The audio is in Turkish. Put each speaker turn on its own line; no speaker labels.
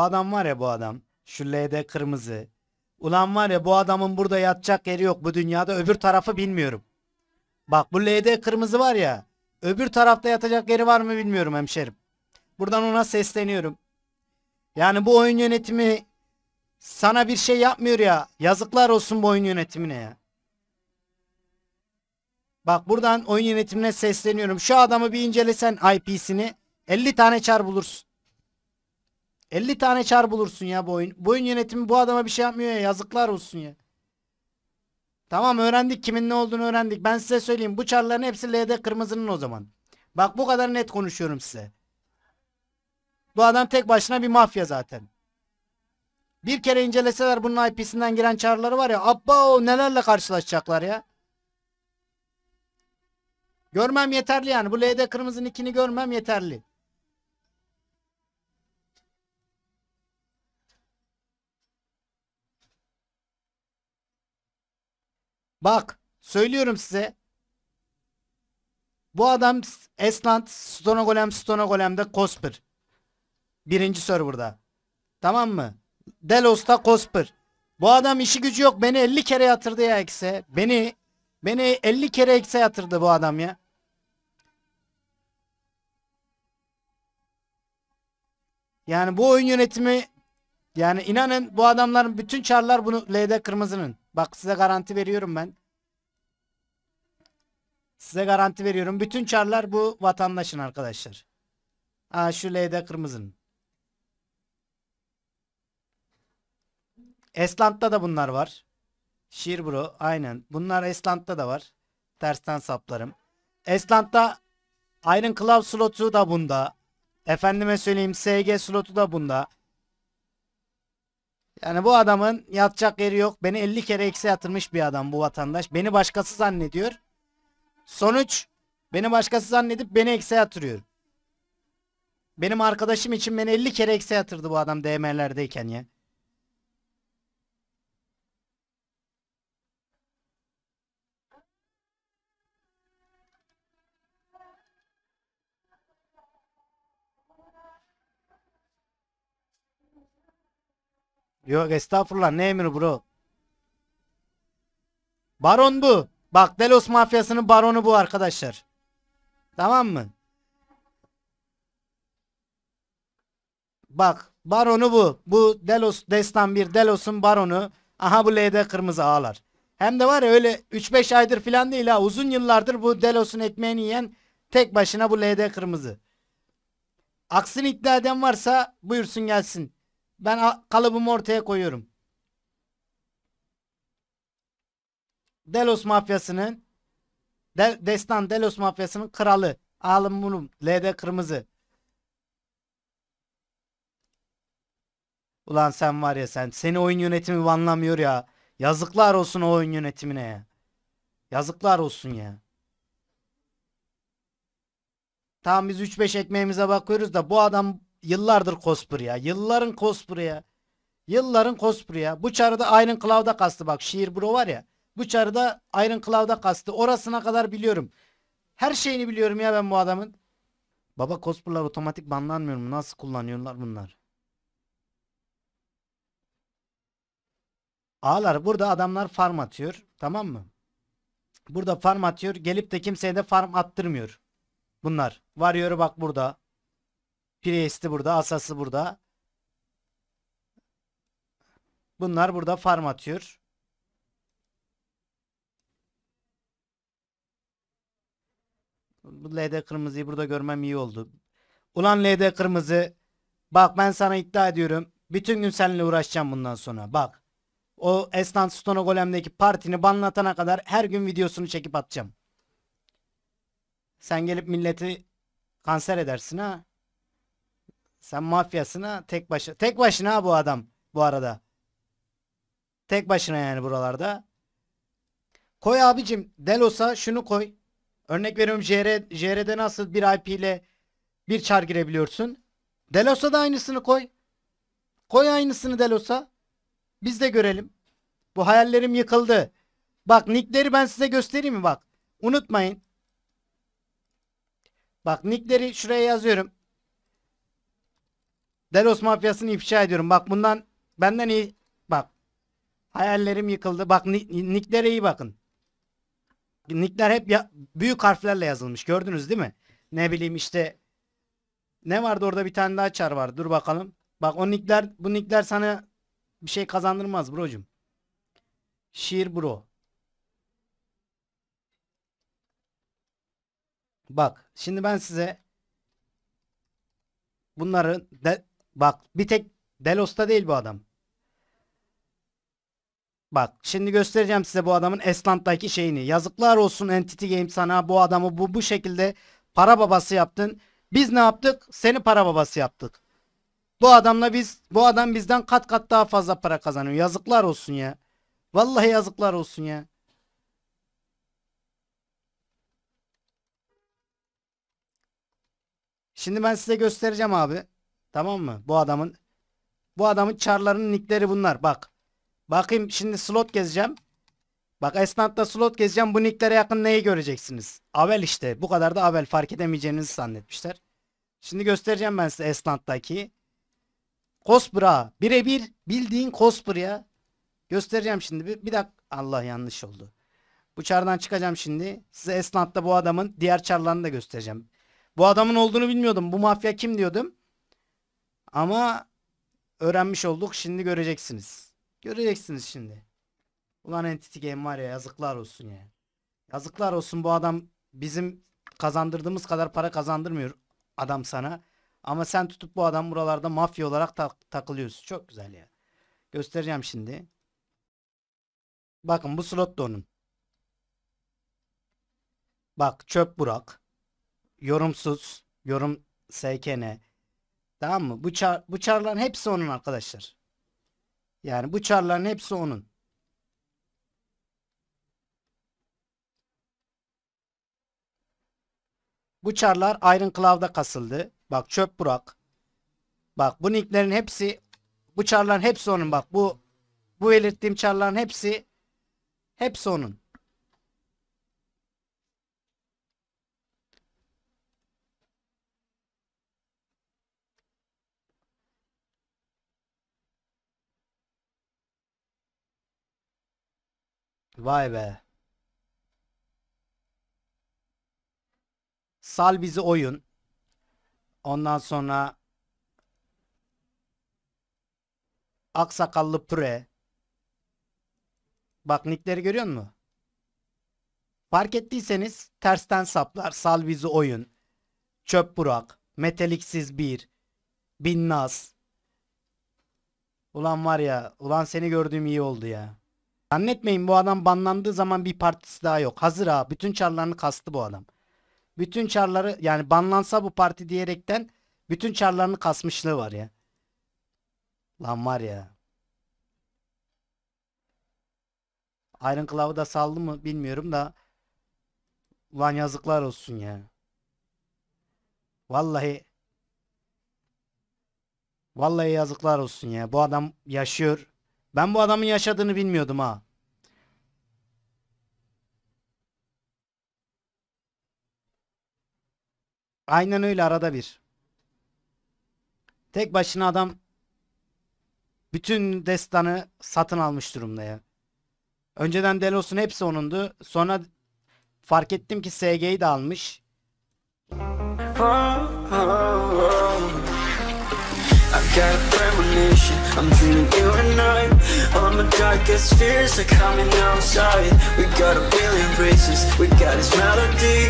adam var ya bu adam. Şu LD kırmızı. Ulan var ya bu adamın burada yatacak yeri yok bu dünyada öbür tarafı bilmiyorum. Bak bu LD kırmızı var ya öbür tarafta yatacak yeri var mı bilmiyorum hemşerim. Buradan ona sesleniyorum. Yani bu oyun yönetimi sana bir şey yapmıyor ya. Yazıklar olsun bu oyun yönetimine ya. Bak buradan oyun yönetimine sesleniyorum. Şu adamı bir incelesen IP'sini 50 tane çar bulursun. 50 tane çar bulursun ya bu oyun. Bu oyun yönetimi bu adama bir şey yapmıyor ya. Yazıklar olsun ya. Tamam öğrendik kimin ne olduğunu öğrendik. Ben size söyleyeyim bu çarların hepsi LD kırmızının o zaman. Bak bu kadar net konuşuyorum size. Bu adam tek başına bir mafya zaten. Bir kere inceleseler bunun IP'sinden giren çağrıları var ya abba o nelerle karşılaşacaklar ya. Görmem yeterli yani. Bu LD kırmızının ikini görmem yeterli. Bak söylüyorum size. Bu adam Esland Stonogolem Stonogolem'de Kosper. Birinci serverda. Tamam mı? Delos'ta Kosper. Bu adam işi gücü yok. Beni 50 kere yatırdı ya ekse. Beni beni 50 kere ekse yatırdı bu adam ya. Yani bu oyun yönetimi yani inanın bu adamların bütün çarlar bunu LD Kırmızı'nın. Bak size garanti veriyorum ben. Size garanti veriyorum. Bütün çarlar bu vatandaşın arkadaşlar. Aa şu L'de kırmızının. Esland'da da bunlar var. Shirbro, aynen. Bunlar Esland'da da var. Tersten saplarım. Esland'da Iron Claw slotu da bunda. Efendime söyleyeyim SG slotu da bunda. Yani bu adamın yatacak yeri yok. Beni 50 kere eksi yatırmış bir adam bu vatandaş. Beni başkası zannediyor. Sonuç beni başkası zannedip beni eksi yatırıyor. Benim arkadaşım için beni 50 kere eksi yatırdı bu adam DM'lerdeyken ya. Yok estağfurullah ne emri bro. Baron bu. Bak Delos mafyasının baronu bu arkadaşlar. Tamam mı? Bak baronu bu. Bu Delos Destan bir Delos'un baronu. Aha bu L'de kırmızı ağlar. Hem de var ya öyle 3-5 aydır filan değil ha. Uzun yıllardır bu Delos'un ekmeğini yiyen tek başına bu L'de kırmızı. Aksini iddia eden varsa buyursun gelsin. Ben kalıbımı ortaya koyuyorum. Delos mafyasının De Destan Delos mafyasının kralı. Alın bunu. LD kırmızı. Ulan sen var ya sen. Seni oyun yönetimi anlamıyor ya. Yazıklar olsun o oyun yönetimine ya. Yazıklar olsun ya. Tamam biz 3-5 ekmeğimize bakıyoruz da bu adam Yıllardır cosplay ya. Yılların cosplay ya. Yılların cosplay ya. Bu çarıda Iron Cloud'a kastı bak. Şiir bro var ya. Bu çarıda Iron Cloud'a kastı. Orasına kadar biliyorum. Her şeyini biliyorum ya ben bu adamın. Baba cosplay'lar otomatik banlanmıyor mu? Nasıl kullanıyorlar bunlar? Ağlar burada adamlar farm atıyor. Tamam mı? Burada farm atıyor. Gelip de kimseye de farm attırmıyor. Bunlar. Varıyor bak burada. Priest'i burada. Asas'ı burada. Bunlar burada farm atıyor. Bu LD kırmızıyı burada görmem iyi oldu. Ulan LD kırmızı. Bak ben sana iddia ediyorum. Bütün gün seninle uğraşacağım bundan sonra. Bak. O Esnant Stono Golem'deki partini banlatana kadar her gün videosunu çekip atacağım. Sen gelip milleti kanser edersin ha. Sen mafyasına tek başına. Tek başına bu adam bu arada. Tek başına yani buralarda. Koy abicim Delos'a şunu koy. Örnek veriyorum JR, JR'de nasıl bir IP ile bir çar girebiliyorsun. Delos'a da aynısını koy. Koy aynısını Delos'a. Biz de görelim. Bu hayallerim yıkıldı. Bak nickleri ben size göstereyim mi bak. Unutmayın. Bak nickleri şuraya yazıyorum. Delos mafyasını ifşa ediyorum. Bak bundan benden iyi bak. Hayallerim yıkıldı. Bak nicklere iyi bakın. Nickler hep ya, büyük harflerle yazılmış. Gördünüz değil mi? Ne bileyim işte ne vardı orada bir tane daha çar var. Dur bakalım. Bak o nickler bu nickler sana bir şey kazandırmaz brocum. Şiir bro. Bak şimdi ben size bunların. Bak bir tek Delos'ta değil bu adam. Bak şimdi göstereceğim size bu adamın Esland'daki şeyini. Yazıklar olsun Entity Game sana bu adamı bu, bu şekilde para babası yaptın. Biz ne yaptık? Seni para babası yaptık. Bu adamla biz bu adam bizden kat kat daha fazla para kazanıyor. Yazıklar olsun ya. Vallahi yazıklar olsun ya. Şimdi ben size göstereceğim abi. Tamam mı? Bu adamın bu adamın çarlarının nickleri bunlar. Bak. Bakayım şimdi slot gezeceğim. Bak Esnat'ta slot gezeceğim. Bu nicklere yakın neyi göreceksiniz? Abel işte. Bu kadar da Abel fark edemeyeceğinizi zannetmişler. Şimdi göstereceğim ben size Esnat'taki Kospra. Birebir bildiğin Kospra Göstereceğim şimdi. Bir, bir dakika. Allah yanlış oldu. Bu çardan çıkacağım şimdi. Size esnatta bu adamın diğer çarlarını da göstereceğim. Bu adamın olduğunu bilmiyordum. Bu mafya kim diyordum. Ama öğrenmiş olduk. Şimdi göreceksiniz. Göreceksiniz şimdi. Ulan Entity Game var ya yazıklar olsun ya. Yazıklar olsun bu adam bizim kazandırdığımız kadar para kazandırmıyor adam sana. Ama sen tutup bu adam buralarda mafya olarak tak takılıyorsun. Çok güzel ya. Göstereceğim şimdi. Bakın bu slot da onun. Bak çöp Burak. Yorumsuz. Yorum SKN. Tamam mı? Bu, çar, bu çarların hepsi onun arkadaşlar. Yani bu çarların hepsi onun. Bu çarlar Iron Cloud'a kasıldı. Bak çöp Burak. Bak bu nicklerin hepsi bu çarların hepsi onun bak. Bu bu belirttiğim çarların hepsi hepsi onun. Vay be. Sal bizi oyun. Ondan sonra Aksakallı Püre. Bak nickleri görüyor musun? Fark ettiyseniz tersten saplar. Sal bizi oyun. Çöp Burak. Meteliksiz bir. Binnaz. Ulan var ya. Ulan seni gördüğüm iyi oldu ya. Zannetmeyin bu adam banlandığı zaman bir partisi daha yok. Hazır ha. Bütün çarlarını kastı bu adam. Bütün çarları yani banlansa bu parti diyerekten bütün çarlarını kasmışlığı var ya. Lan var ya. Iron Claw'ı da saldı mı bilmiyorum da. Lan yazıklar olsun ya. Vallahi Vallahi yazıklar olsun ya. Bu adam yaşıyor. Ben bu adamın yaşadığını bilmiyordum ha. Aynen öyle arada bir. Tek başına adam bütün destanı satın almış durumda ya. Önceden Delos'un hepsi onundu. Sonra fark ettim ki SG'yi de almış. got a premonition I'm dreaming you and I All my darkest fears are coming outside We got a billion races We got this melody